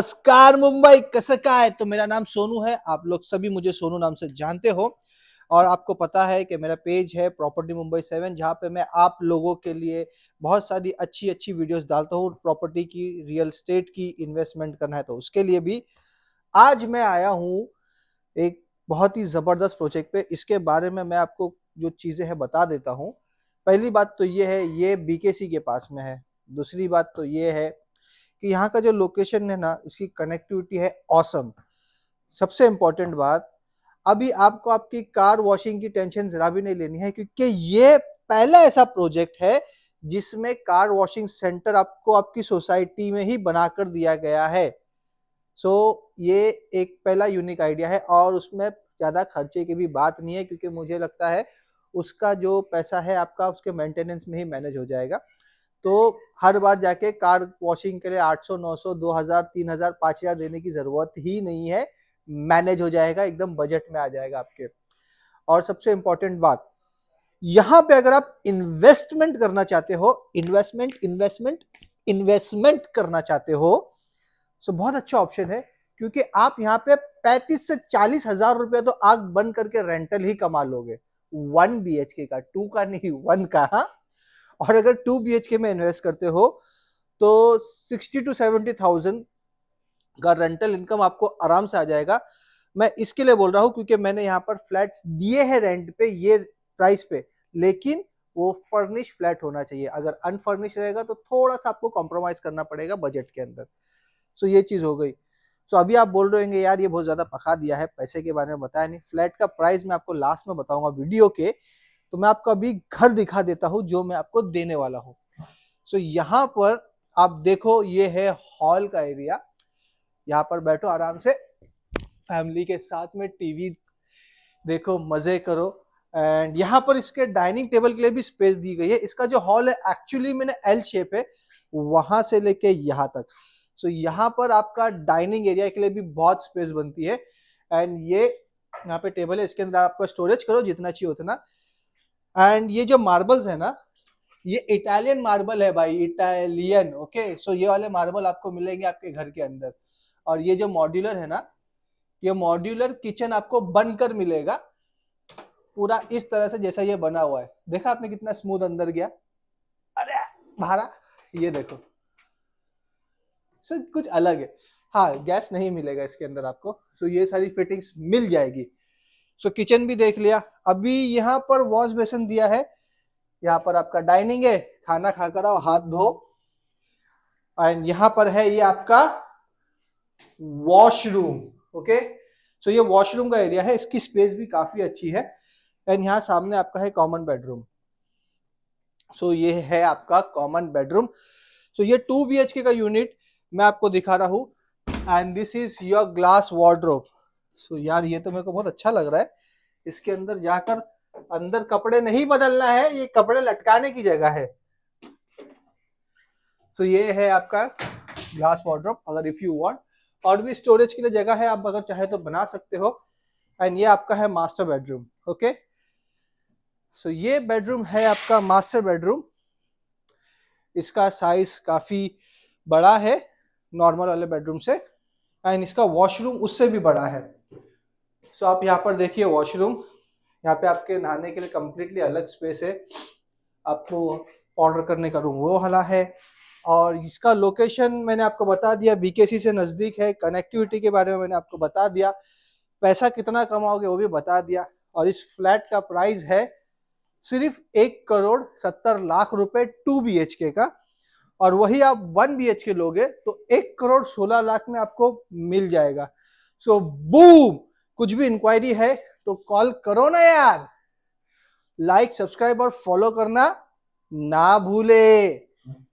नमस्कार मुंबई कसं है तो मेरा नाम सोनू है आप लोग सभी मुझे सोनू नाम से जानते हो और आपको पता है कि मेरा पेज है प्रॉपर्टी मुंबई सेवन जहाँ पे मैं आप लोगों के लिए बहुत सारी अच्छी अच्छी वीडियोस डालता हूँ प्रॉपर्टी की रियल स्टेट की इन्वेस्टमेंट करना है तो उसके लिए भी आज मैं आया हूँ एक बहुत ही ज़बरदस्त प्रोजेक्ट पे इसके बारे में मैं आपको जो चीज़ें हैं बता देता हूँ पहली बात तो ये है ये बीकेसी के पास में है दूसरी बात तो ये है कि यहाँ का जो लोकेशन है ना इसकी कनेक्टिविटी है ऑसम सबसे इम्पोर्टेंट बात अभी आपको आपकी कार वॉशिंग की टेंशन जरा भी नहीं लेनी है क्योंकि ये पहला ऐसा प्रोजेक्ट है जिसमें कार वॉशिंग सेंटर आपको आपकी सोसाइटी में ही बनाकर दिया गया है सो so, ये एक पहला यूनिक आइडिया है और उसमें ज़्यादा खर्चे की भी बात नहीं है क्योंकि मुझे लगता है उसका जो पैसा है आपका उसके मेंटेनेंस में ही मैनेज हो जाएगा तो हर बार जाके कार वॉशिंग के लिए 800, 900, 2000, 3000, 5000 देने की जरूरत ही नहीं है मैनेज हो जाएगा एकदम बजट में आ जाएगा आपके और सबसे इंपॉर्टेंट बात यहां पे अगर आप इन्वेस्टमेंट करना चाहते हो इन्वेस्टमेंट इन्वेस्टमेंट इन्वेस्टमेंट करना चाहते हो सो तो बहुत अच्छा ऑप्शन है क्योंकि आप यहाँ पे पैंतीस से चालीस हजार रुपया तो आग बंद करके रेंटल ही कमा लोगे वन बी का टू का नहीं वन का हा? और अगर टू बी में इन्वेस्ट करते हो तो सिक्सटी टू सेवेंटी थाउजेंड का रेंटल इनकम आपको आराम से आ जाएगा मैं इसके लिए बोल रहा हूँ क्योंकि मैंने यहाँ पर फ्लैट्स दिए हैं रेंट पे ये प्राइस पे लेकिन वो फर्निश फ्लैट होना चाहिए अगर अनफर्निश रहेगा तो थोड़ा सा आपको कॉम्प्रोमाइज करना पड़ेगा बजट के अंदर सो ये चीज़ हो गई सो अभी आप बोल रहे यार ये बहुत ज़्यादा पका दिया है पैसे के बारे में बताया नहीं फ्लैट का प्राइस मैं आपको लास्ट में बताऊंगा वीडियो के तो मैं आपको अभी घर दिखा देता हूँ जो मैं आपको देने वाला हूँ सो so, यहाँ पर आप देखो ये है हॉल का एरिया यहाँ पर बैठो आराम से फैमिली के साथ में टीवी देखो मजे करो एंड यहाँ पर इसके डाइनिंग टेबल के लिए भी स्पेस दी गई है इसका जो हॉल है एक्चुअली मैंने एल शेप है वहां से लेके यहाँ तक सो so, यहाँ पर आपका डाइनिंग एरिया के लिए भी बहुत स्पेस बनती है एंड ये यहाँ पे टेबल है इसके अंदर आपका स्टोरेज करो जितना चाहिए उतना एंड ये जो मार्बल्स है ना ये इटालियन मार्बल है भाई इटालियन ओके सो ये वाले मार्बल आपको मिलेंगे आपके घर के अंदर और ये जो मॉड्यूलर है ना ये मॉड्यूलर किचन आपको बनकर मिलेगा पूरा इस तरह से जैसा ये बना हुआ है देखा आपने कितना स्मूथ अंदर गया अरे भारा ये देखो सर कुछ अलग है हाँ गैस नहीं मिलेगा इसके अंदर आपको सो ये सारी फिटिंग्स मिल जाएगी सो किचन भी देख लिया अभी यहाँ पर वॉश बेसन दिया है यहाँ पर आपका डाइनिंग है खाना खाकर आओ हाथ धो एंड यहाँ पर है ये आपका वॉशरूम ओके सो ये वॉशरूम का एरिया है इसकी स्पेस भी काफी अच्छी है एंड यहाँ सामने आपका है कॉमन बेडरूम सो ये है आपका कॉमन बेडरूम सो ये टू बी का यूनिट मैं आपको दिखा रहा हूं and this is your glass wardrobe so यार ये तो मेरे को बहुत अच्छा लग रहा है इसके अंदर जाकर अंदर कपड़े नहीं बदलना है ये कपड़े लटकाने की जगह है सो so, ये है आपका ग्लास वार्ड्रोप अगर इफ यू वांट और भी स्टोरेज के लिए जगह है आप अगर चाहे तो बना सकते हो एंड ये आपका है मास्टर बेडरूम ओके सो ये बेडरूम है आपका मास्टर बेडरूम इसका साइज काफी बड़ा है नॉर्मल वाले बेडरूम से एंड इसका वॉशरूम उससे भी बड़ा है सो so, आप यहाँ पर देखिए वॉशरूम यहाँ पे आपके नहाने के लिए कम्प्लीटली अलग स्पेस है आपको ऑर्डर करने का रूम वो हला है और इसका लोकेशन मैंने आपको बता दिया बीकेसी से नज़दीक है कनेक्टिविटी के बारे में मैंने आपको बता दिया पैसा कितना कमाओगे वो भी बता दिया और इस फ्लैट का प्राइस है सिर्फ एक करोड़ सत्तर लाख रुपए टू बी का और वही आप वन बी एच के लोगे तो एक करोड़ सोलह लाख में आपको मिल जाएगा सो so, बूम कुछ भी इंक्वायरी है तो कॉल करो ना यार लाइक सब्सक्राइब और फॉलो करना ना भूले